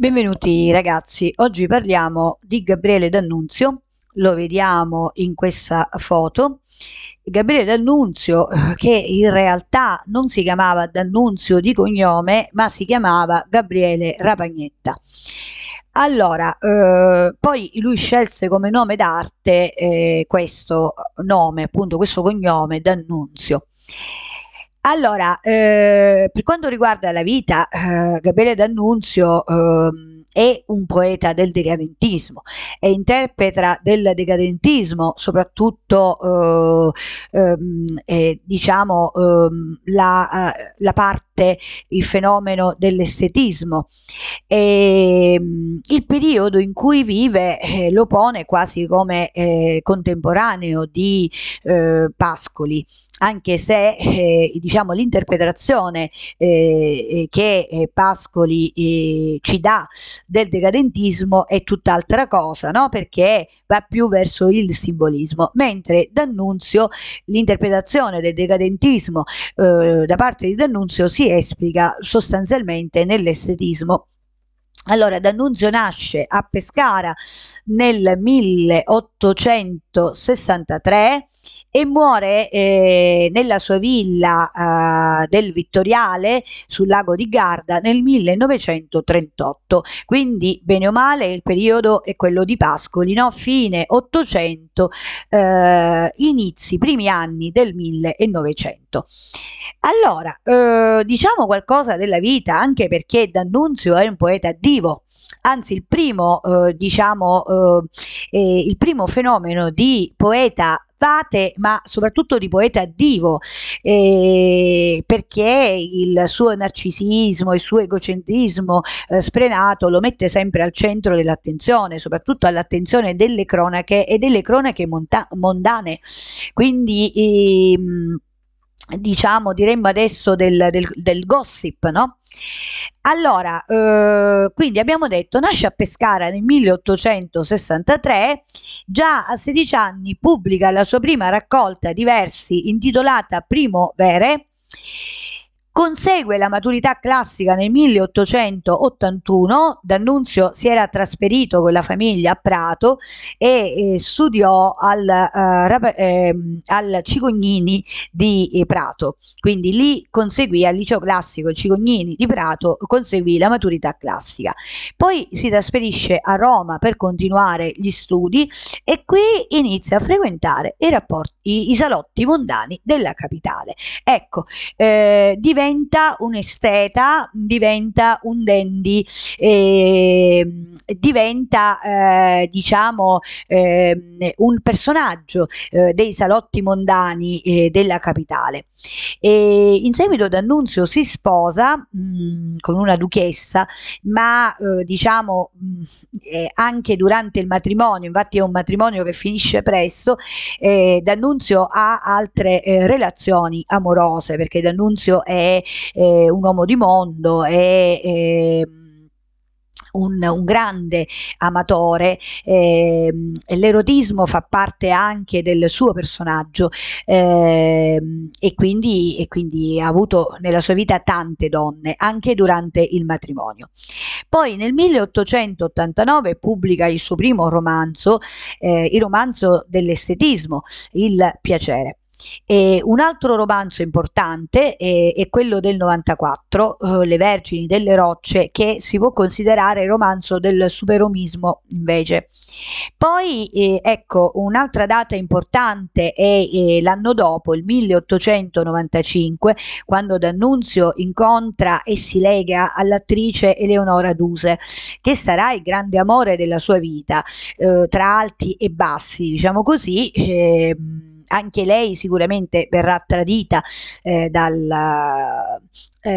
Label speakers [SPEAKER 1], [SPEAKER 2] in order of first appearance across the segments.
[SPEAKER 1] Benvenuti ragazzi, oggi parliamo di Gabriele D'Annunzio, lo vediamo in questa foto. Gabriele D'Annunzio eh, che in realtà non si chiamava D'Annunzio di cognome ma si chiamava Gabriele Rapagnetta. Allora, eh, poi lui scelse come nome d'arte eh, questo nome, appunto questo cognome D'Annunzio. Allora, eh, per quanto riguarda la vita, eh, Gabriele D'Annunzio eh, è un poeta del decadentismo, è interpreta del decadentismo, soprattutto eh, ehm, diciamo ehm, la, eh, la, parte, il fenomeno dell'estetismo. Ehm, il periodo in cui vive eh, lo pone quasi come contemporaneo di Pascoli anche se eh, diciamo, l'interpretazione eh, eh che eh, Pascoli eh, ci dà del decadentismo è tutt'altra cosa, no? perché va più verso il simbolismo, mentre D'Annunzio l'interpretazione del decadentismo eh, da parte di D'Annunzio si esplica sostanzialmente nell'estetismo allora, D'Annunzio nasce a Pescara nel 1863 e muore eh, nella sua villa eh, del Vittoriale sul lago di Garda nel 1938. Quindi, bene o male, il periodo è quello di Pascoli, no? fine 800, eh, inizi, primi anni del 1900. Allora, eh, diciamo qualcosa della vita, anche perché D'Annunzio è un poeta divo anzi il primo, eh, diciamo, eh, eh il primo fenomeno di poeta abate ma soprattutto di poeta divo eh, perché il suo narcisismo, il suo egocentrismo eh, sfrenato lo mette sempre al centro dell'attenzione, soprattutto all'attenzione delle cronache e delle cronache monta- mondane. Quindi ehm, diciamo diremmo adesso del, del, del gossip, no? Allora, eh, quindi abbiamo detto, nasce a Pescara nel 1863, già a 16 anni pubblica la sua prima raccolta di versi intitolata Primo Vere, Consegue la maturità classica nel 1881, D'Annunzio si era trasferito con la famiglia a Prato e eh, studiò al, eh, ehm, eh, al, Cicognini di Prato, quindi lì conseguì al liceo classico Cicognini di Prato, conseguì la maturità classica. Poi si trasferisce a Roma per continuare gli studi e qui inizia a frequentare i, rapporti, i, i salotti mondani della capitale. Ecco, eh, diventa diventa un esteta, diventa un dandy, eh, diventa eh, diciamo eh, un personaggio eh, dei salotti mondani eh, della capitale. E in seguito D'Annunzio si sposa mh, mm, con una duchessa, ma eh, diciamo mh, mm, eh, anche durante il matrimonio, infatti è un matrimonio che finisce presto, eh, D'Annunzio ha altre eh, relazioni amorose perché D'Annunzio è è, eh, un uomo di mondo, è, è ehm, un, un, grande amatore, eh, l'erotismo fa parte anche del suo personaggio eh, e, quindi, e, quindi, ha avuto nella sua vita tante donne, anche durante il matrimonio. Poi nel 1889 pubblica il suo primo romanzo, eh, il romanzo dell'estetismo, Il piacere. E un altro romanzo importante eh, è quello del 94, eh, Le Vergini delle Rocce, che si può considerare il romanzo del superomismo invece. Poi eh, ecco, un'altra data importante è eh, l'anno dopo, il 1895, quando D'Annunzio incontra e si lega all'attrice Eleonora Duse, che sarà il grande amore della sua vita, eh, tra alti e bassi, diciamo così ehm, anche lei sicuramente verrà tradita eh, dal, eh,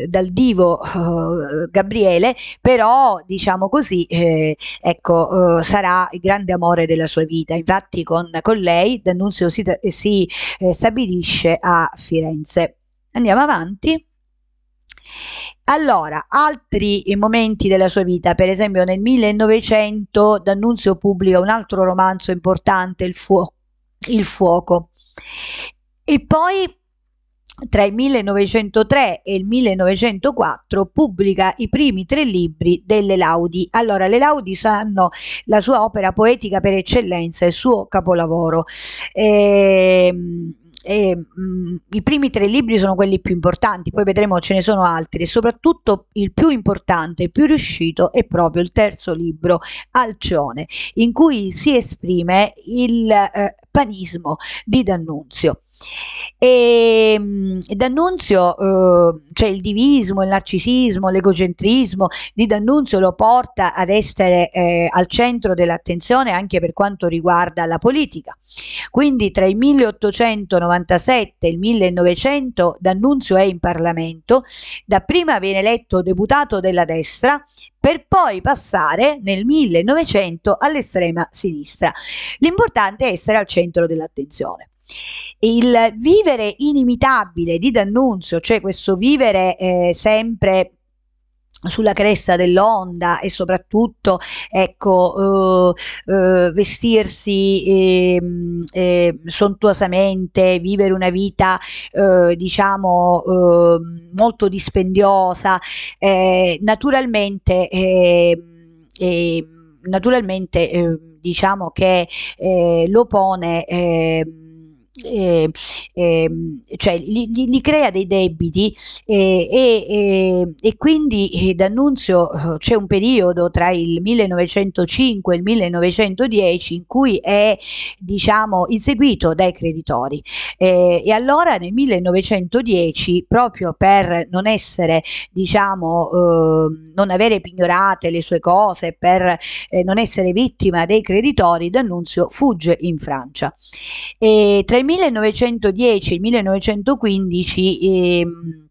[SPEAKER 1] eh, dal divo eh, Gabriele, però diciamo così, eh, ecco, eh, sarà il grande amore della sua vita. Infatti con, con lei D'Annunzio si, si eh, stabilisce a Firenze. Andiamo avanti. Allora, altri momenti della sua vita, per esempio nel 1900 D'Annunzio pubblica un altro romanzo importante, Il fuoco il fuoco. E poi tra il 1903 e il 1904 pubblica i primi tre libri delle Laudi. Allora, le Laudi saranno la sua opera poetica per eccellenza, il suo capolavoro. Ehm, e, mh, mhmm, i primi tre libri sono quelli più importanti, poi vedremo ce ne sono altri e soprattutto il più importante, il più riuscito è proprio il terzo libro, Alcione, in cui si esprime il eh, panismo di D'Annunzio. E ehm, D'Annunzio, eh, cioè il divismo, il narcisismo, l'egocentrismo di D'Annunzio lo porta ad essere eh, al centro dell'attenzione anche per quanto riguarda la politica. Quindi tra il 1897 e il 1900 D'Annunzio è in Parlamento, dapprima viene eletto deputato della destra per poi passare nel 1900 all'estrema sinistra. L'importante è essere al centro dell'attenzione. Il vivere inimitabile di D'Annunzio, cioè questo vivere eh, sempre sulla cresta dell'onda e soprattutto ecco, eh, eh, vestirsi ehm, eh, sontuosamente, vivere una vita eh, diciamo ehm, molto dispendiosa, eh, naturalmente, ehm, naturalmente diciamo che eh, lo pone eh, eh, cioè li, li, li, crea dei debiti eh, e ehm, quindi eh, D'Annunzio eh, c'è un periodo tra il 1905 e il 1910 in cui è diciamo inseguito dai creditori eh, e allora nel 1910 proprio per non essere diciamo ehm, non avere pignorate le sue cose per non essere vittima dei creditori D'Annunzio fugge in Francia e tra i 1910-1915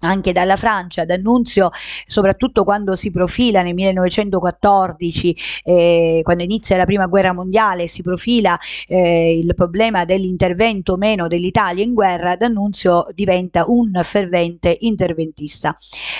[SPEAKER 1] anche dalla Francia, D'Annunzio, soprattutto quando si profila nel 1914, eh, quando inizia la prima guerra mondiale, si profila eh, il problema dell'intervento o meno dell'Italia in guerra, D'Annunzio diventa un fervente interventista.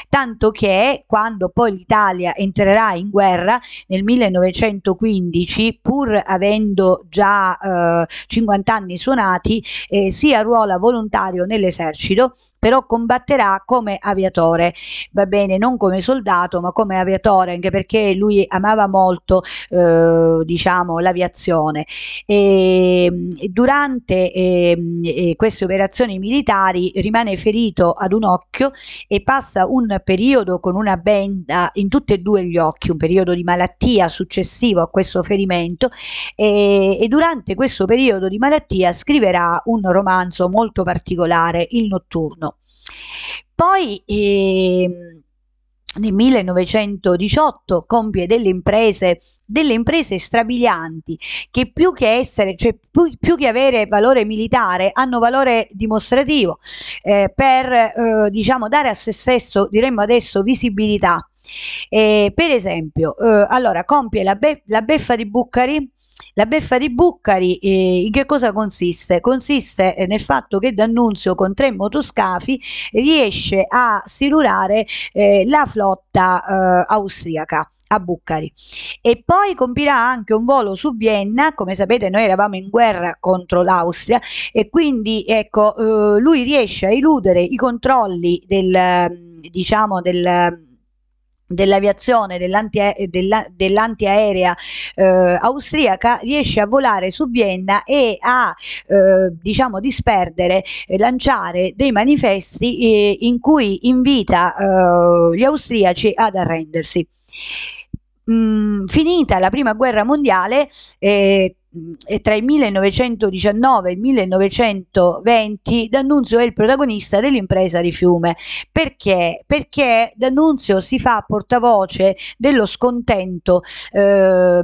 [SPEAKER 1] Tanto che quando poi l'Italia entrerà in guerra nel 1915, pur avendo già eh, 50 anni suonati, eh, si arruola volontario nell'esercito però combatterà come aviatore, va bene, non come soldato, ma come aviatore, anche perché lui amava molto, eh, diciamo, l'aviazione. Ehm, ehm, e, durante eh, queste operazioni militari rimane ferito ad un occhio e passa un periodo con una benda in tutti e due gli occhi, un periodo di malattia successivo a questo ferimento e, e durante questo periodo di malattia scriverà un romanzo molto particolare, Il notturno. Poi ehm, nel 1918 compie delle imprese, delle imprese strabilianti che più che essere, cioè più, più che avere valore militare, hanno valore dimostrativo eh, per eh, diciamo dare a se stesso, diremmo adesso, visibilità. Eh, per esempio, eh, allora compie la, be la beffa di Bucari, la beffa di Buccari eh, in che cosa consiste? Consiste eh, nel fatto che D'Annunzio con tre motoscafi riesce a silurare eh, la flotta eh, austriaca a Buccari e poi compirà anche un volo su Vienna come sapete noi eravamo in guerra contro l'Austria e quindi ecco eh, lui riesce a eludere i controlli del diciamo del dell'aviazione dell'antiaerea eh, austriaca riesce a volare su Vienna e a eh, diciamo disperdere eh, lanciare dei manifesti eh, in cui invita eh, gli austriaci ad arrendersi. Mm, finita la prima guerra mondiale, eh, Mm, e tra il 1919 e il 1920 D'Annunzio è il protagonista dell'impresa di Fiume. Perché? Perché D'Annunzio si fa portavoce dello scontento eh,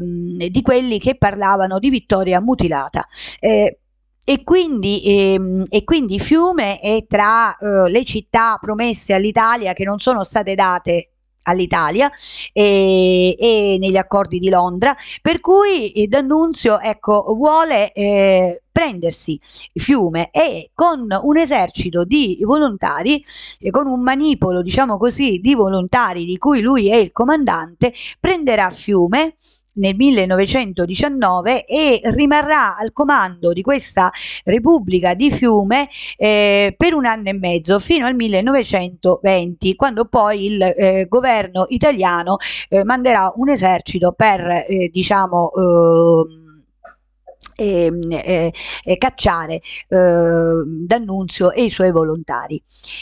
[SPEAKER 1] di quelli che parlavano di vittoria mutilata. Eh, e quindi, e, ehm, e quindi, Fiume è tra eh, le città promesse all'Italia che non sono state date all'Italia e, e, negli accordi di Londra, per cui eh, D'Annunzio ecco, vuole eh, prendersi Fiume e con un esercito di volontari, con un manipolo diciamo così di volontari di cui lui è il comandante, prenderà Fiume nel 1919 e rimarrà al comando di questa Repubblica di Fiume eh, per un anno e mezzo fino al 1920 quando poi il eh, governo italiano eh, manderà un esercito per eh, diciamo ehm, e, ehm, e, eh, e eh, cacciare ehm, D'Annunzio e i suoi volontari.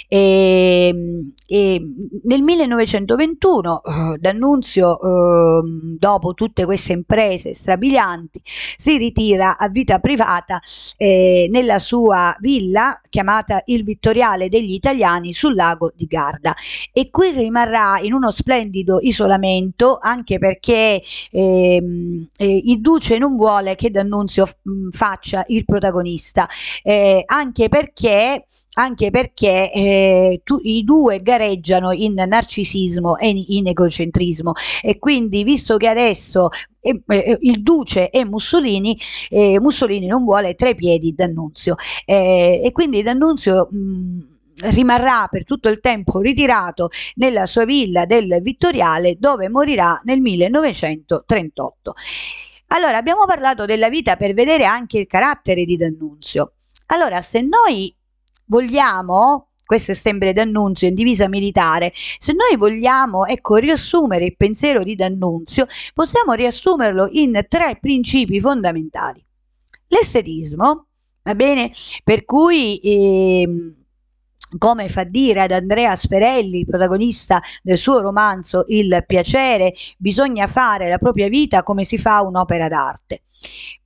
[SPEAKER 1] Ehm, nel 1921 eh, D'Annunzio, dopo tutte queste imprese strabilianti, si ritira a vita privata nella sua villa chiamata Il Vittoriale degli Italiani sul lago di Garda e qui rimarrà in uno splendido isolamento anche perché eh, eh, il duce non vuole che D'Annunzio Mm, faccia il protagonista, eh, anche perché anche perché eh, tu, i due gareggiano in narcisismo e in, in egocentrismo e quindi visto che adesso eh, eh, il duce è Mussolini eh, Mussolini non vuole tre piedi D'Annunzio eh, e quindi D'Annunzio mh, mm, rimarrà per tutto il tempo ritirato nella sua villa del Vittoriale dove morirà nel 1938 allora, abbiamo parlato della vita per vedere anche il carattere di D'Annunzio. Allora, se noi vogliamo, questo è sempre D'Annunzio in divisa militare, se noi vogliamo, ecco, riassumere il pensiero di D'Annunzio, possiamo riassumerlo in tre principi fondamentali. L'estetismo, va bene? Per cui... Eh, come fa dire ad Andrea Sperelli, protagonista del suo romanzo Il piacere, bisogna fare la propria vita come si fa un'opera d'arte.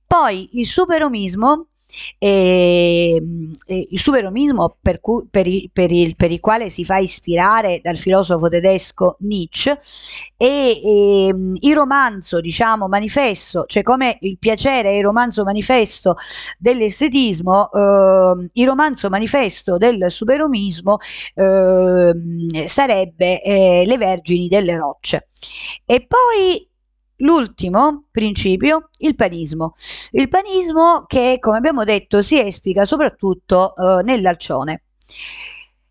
[SPEAKER 1] Poi il superomismo e, ehm, e il superomismo per, cui, per, il, per, il, per, il, quale si fa ispirare dal filosofo tedesco Nietzsche e, e ehm, il romanzo diciamo manifesto cioè come il piacere è il romanzo manifesto dell'estetismo eh, il romanzo manifesto del superomismo eh, sarebbe eh, Le Vergini delle Rocce e poi L'ultimo principio, il panismo. Il panismo che, come abbiamo detto, si esplica soprattutto eh, nell'alcione.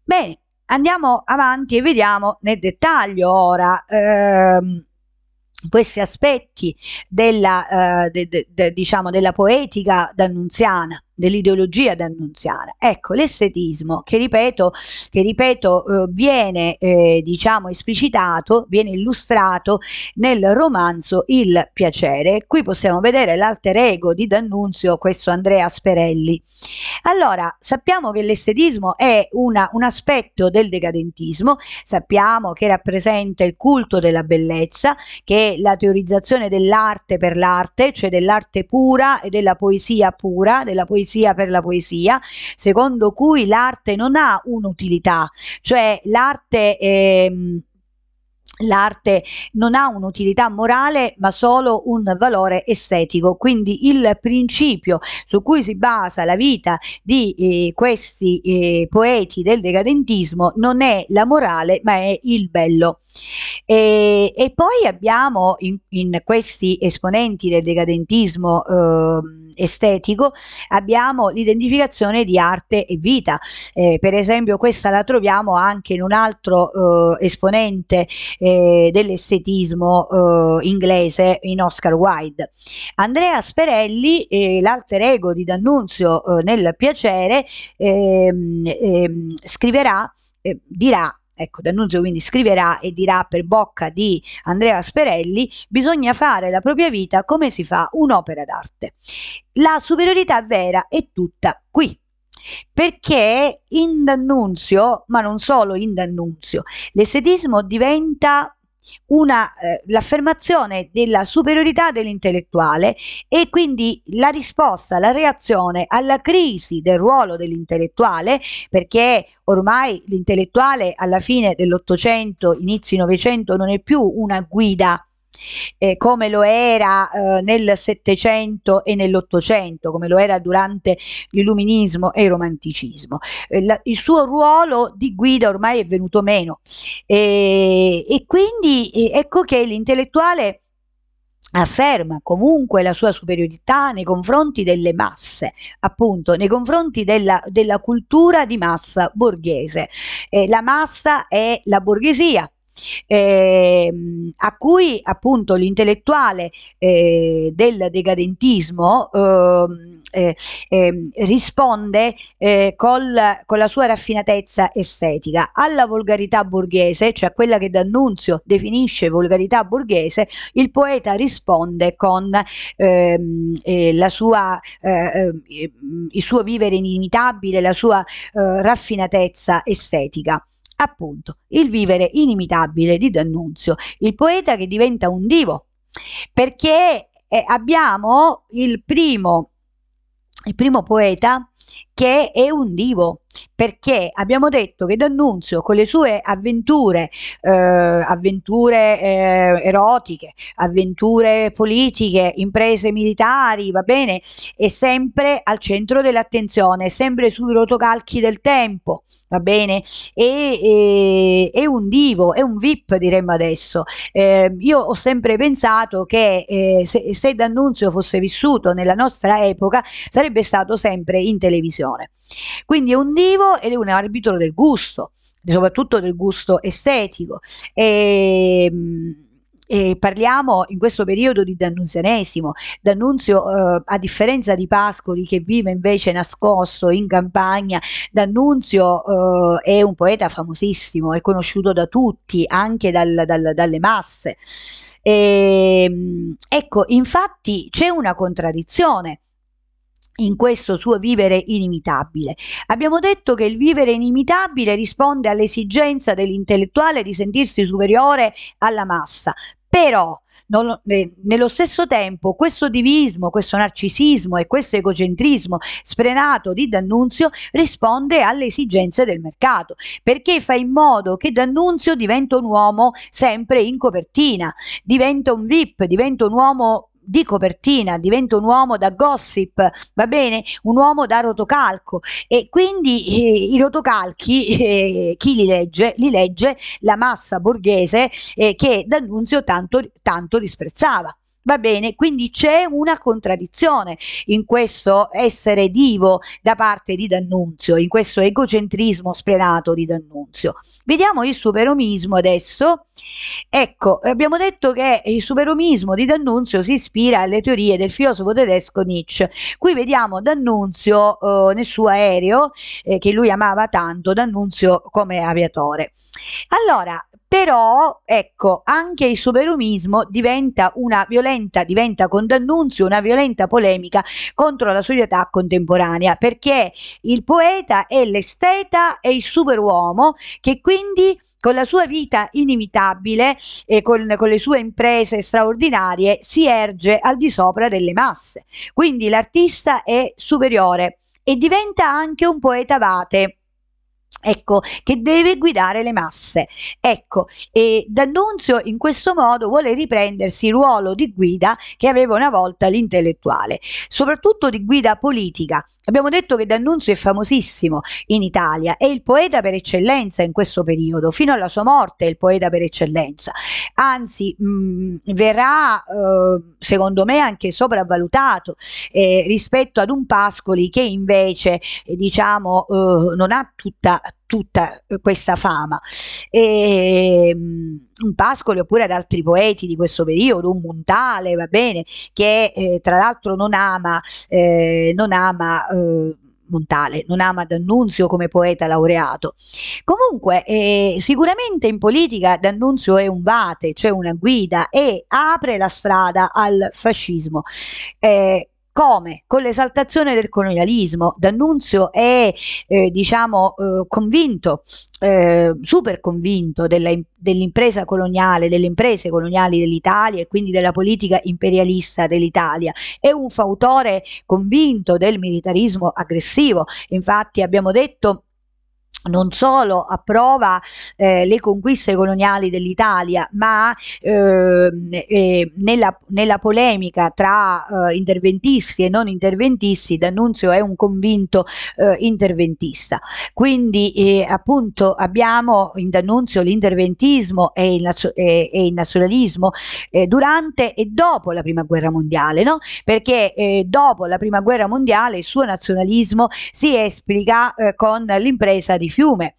[SPEAKER 1] Bene, andiamo avanti e vediamo nel dettaglio ora ehm, questi aspetti della, eh, de, de, de, diciamo, della poetica d'annunziana dell'ideologia da annunziare. Ecco, l'estetismo che ripeto, che ripeto eh, viene eh, diciamo esplicitato, viene illustrato nel romanzo Il piacere. Qui possiamo vedere l'alter ego di D'Annunzio, questo Andrea Sperelli. Allora, sappiamo che l'estetismo è una, un aspetto del decadentismo, sappiamo che rappresenta il culto della bellezza, che è la teorizzazione dell'arte per l'arte, cioè dell'arte pura e della poesia pura, della poesia poesia per la poesia, secondo cui l'arte non ha un'utilità, cioè l'arte... Ehm, l'arte non ha un'utilità morale ma solo un valore estetico. Quindi il principio su cui si basa la vita di eh, questi eh, poeti del decadentismo non è la morale ma è il bello. E, e poi abbiamo in, in, questi esponenti del decadentismo eh, estetico abbiamo l'identificazione di arte e vita. Eh, per esempio questa la troviamo anche in un altro eh, esponente eh, eh, dell'estetismo eh, inglese in Oscar Wilde. Andrea Sperelli, eh, l'alter ego di D'Annunzio eh, nel piacere, ehm, ehm, scriverà, eh, dirà Ecco, D'Annunzio quindi scriverà e dirà per bocca di Andrea Sperelli bisogna fare la propria vita come si fa un'opera d'arte. La superiorità vera è tutta qui perché in D'Annunzio, ma non solo in D'Annunzio, l'estetismo diventa una, eh, l'affermazione della superiorità dell'intellettuale e quindi la risposta, la reazione alla crisi del ruolo dell'intellettuale, perché ormai l'intellettuale alla fine dell'Ottocento, inizi Novecento non è più una guida eh, come lo era eh, nel Settecento e nell'Ottocento, come lo era durante l'Illuminismo e il Romanticismo. Eh, la, il suo ruolo di guida ormai è venuto meno e quindi eh, ecco che l'intellettuale afferma comunque la sua superiorità nei confronti delle masse, appunto nei confronti della, della cultura di massa borghese. Eh, la massa è la borghesia, eh, a cui appunto l'intellettuale eh, del decadentismo ehm, eh, ehm, risponde eh, col, con la sua raffinatezza estetica. Alla volgarità borghese, cioè quella che D'Annunzio definisce volgarità borghese, il poeta risponde con ehm, eh, sua, eh, il suo vivere inimitabile, la sua raffinatezza estetica appunto il vivere inimitabile di D'Annunzio, il poeta che diventa un divo, perché eh, abbiamo il primo, il primo poeta che è un divo, perché abbiamo detto che D'Annunzio con le sue avventure, eh, avventure eh, erotiche, avventure politiche, imprese militari, va bene, è sempre al centro dell'attenzione, è sempre sui rotocalchi del tempo, va bene, e, e, è un divo, è un VIP diremmo adesso. Eh, io ho sempre pensato che eh, se, se D'Annunzio fosse vissuto nella nostra epoca sarebbe stato sempre in televisione. Quindi è un divo ed è un arbitro del gusto, soprattutto del gusto estetico. E, ehm, e parliamo in questo periodo di D'Annunzianesimo. D'Annunzio, eh, a differenza di Pascoli che vive invece nascosto in campagna, D'Annunzio eh, è un poeta famosissimo, è conosciuto da tutti, anche dal, dal, dalle masse. E, ehm, ecco, infatti c'è una contraddizione in questo suo vivere inimitabile. Abbiamo detto che il vivere inimitabile risponde all'esigenza dell'intellettuale di sentirsi superiore alla massa, però non, eh, nello stesso tempo questo divismo, questo narcisismo e questo egocentrismo sfrenato di D'Annunzio risponde alle esigenze del mercato, perché fa in modo che D'Annunzio diventa un uomo sempre in copertina, diventa un VIP, diventa un uomo di copertina, diventa un uomo da gossip, va bene? Un uomo da rotocalco e quindi eh, i rotocalchi eh, chi li legge? Li legge la massa borghese eh, che D'Annunzio tanto, tanto disprezzava. Va bene, quindi c'è una contraddizione in questo essere divo da parte di D'Annunzio, in questo egocentrismo sprenato di D'Annunzio. Vediamo il superomismo adesso. Ecco, abbiamo detto che il superomismo di D'Annunzio si ispira alle teorie del filosofo tedesco Nietzsche. Qui vediamo D'Annunzio eh, nel suo aereo, eh, che lui amava tanto, D'Annunzio come aviatore. Allora, però ecco anche il superumismo diventa una violenta diventa con D'Annunzio una violenta polemica contro la società contemporanea perché il poeta è l'esteta e il superuomo che quindi con la sua vita inimitabile e con, con, le sue imprese straordinarie si erge al di sopra delle masse. Quindi l'artista è superiore e diventa anche un poeta vate ecco, che deve guidare le masse. Ecco, e D'Annunzio in questo modo vuole riprendersi il ruolo di guida che aveva una volta l'intellettuale, soprattutto di guida politica, Abbiamo detto che D'Annunzio è famosissimo in Italia, è il poeta per eccellenza in questo periodo, fino alla sua morte è il poeta per eccellenza, anzi mh, verrà eh, secondo me anche sopravvalutato eh, rispetto ad un Pascoli che invece eh, diciamo eh, non ha tutta, tutta eh, questa fama. Ehm, e, un Pascoli oppure ad altri poeti di questo periodo, un Montale, va bene, che eh, tra l'altro non ama, eh, non ama eh, Montale, non ama D'Annunzio come poeta laureato. Comunque, eh, sicuramente in politica D'Annunzio è un vate, cioè una guida e apre la strada al fascismo. Eh, come? Con l'esaltazione del colonialismo. D'Annunzio è, eh, diciamo, eh, convinto, eh, super convinto dell'impresa coloniale, delle imprese coloniali dell'Italia e quindi della politica imperialista dell'Italia. È un fautore convinto del militarismo aggressivo. Infatti abbiamo detto non solo approva eh, le conquiste coloniali dell'Italia, ma eh, eh, nella, nella, polemica tra eh, interventisti e non interventisti, D'Annunzio è un convinto eh, interventista. Quindi eh, appunto abbiamo in D'Annunzio l'interventismo e, e, e il, nazionalismo durante e dopo la Prima Guerra Mondiale, no? perché dopo la Prima Guerra Mondiale il suo nazionalismo si esplica con l'impresa di di fiume.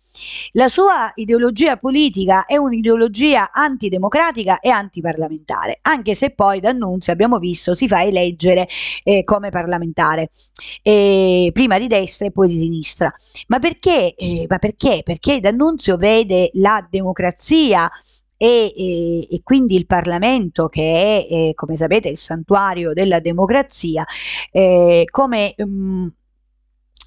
[SPEAKER 1] La sua ideologia politica è un'ideologia antidemocratica e antiparlamentare, anche se poi D'Annunzio, abbiamo visto, si fa eleggere eh, come parlamentare, eh, prima di destra e poi di sinistra. Ma perché? Eh, ma perché? Perché D'Annunzio vede la democrazia e, e, e, quindi il Parlamento, che è, eh, come sapete, il santuario della democrazia, eh, come mh, mm,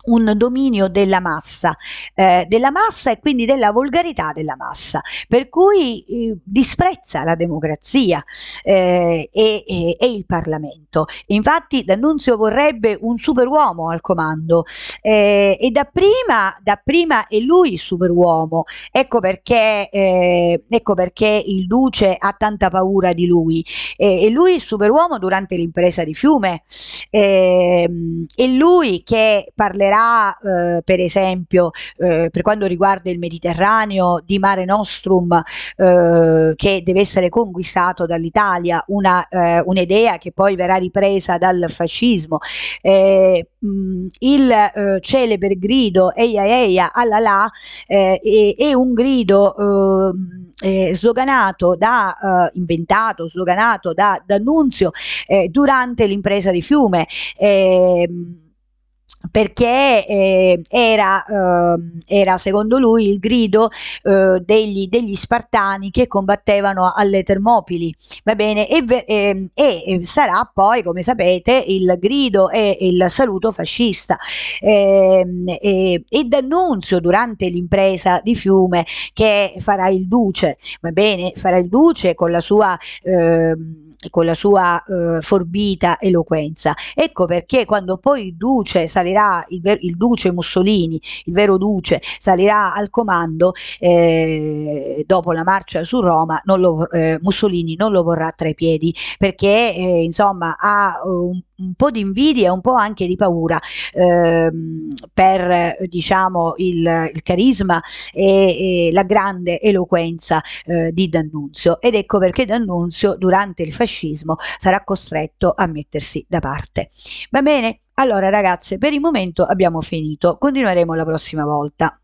[SPEAKER 1] un dominio della massa, eh, della massa e quindi della volgarità della massa, per cui eh, disprezza la democrazia eh, e, e, e il Parlamento fatto. Infatti D'Annunzio vorrebbe un superuomo al comando eh, e dapprima, dapprima è lui il superuomo, ecco perché, eh, ecco perché il duce ha tanta paura di lui eh, e lui il superuomo durante l'impresa di Fiume eh, è lui che parlerà eh, per esempio eh, per quanto riguarda il Mediterraneo di Mare Nostrum eh, che deve essere conquistato dall'Italia, un'idea che poi verrà ripresa dal fascismo. Eh, mh, il eh, celebre grido Eia Eia alla la eh, è, è, un grido ehm, eh, sloganato da, eh, inventato, sloganato da D'Annunzio durante l'impresa di Fiume. Mh, ehm, perché eh, era, eh, era, secondo lui il grido eh, degli, degli, spartani che combattevano alle Termopili, va bene, e, ehm, e, e, ehm, sarà poi, come sapete, il grido e il saluto fascista. Ehm, e, D'Annunzio durante l'impresa di Fiume che farà il duce, va bene, farà il duce con la sua... Eh, con la sua eh, forbita eloquenza. Ecco perché quando poi il duce salirà, il, ver- il duce Mussolini, il vero duce, salirà al comando eh, dopo la marcia su Roma, non lo, eh, Mussolini non lo vorrà tra i piedi perché eh, insomma ha eh, un un po' di invidia, un po' anche di paura ehm, per diciamo, il, il carisma e, e, la grande eloquenza eh, di D'Annunzio ed ecco perché D'Annunzio durante il fascismo sarà costretto a mettersi da parte. Va bene? Allora ragazze, per il momento abbiamo finito, continueremo la prossima volta.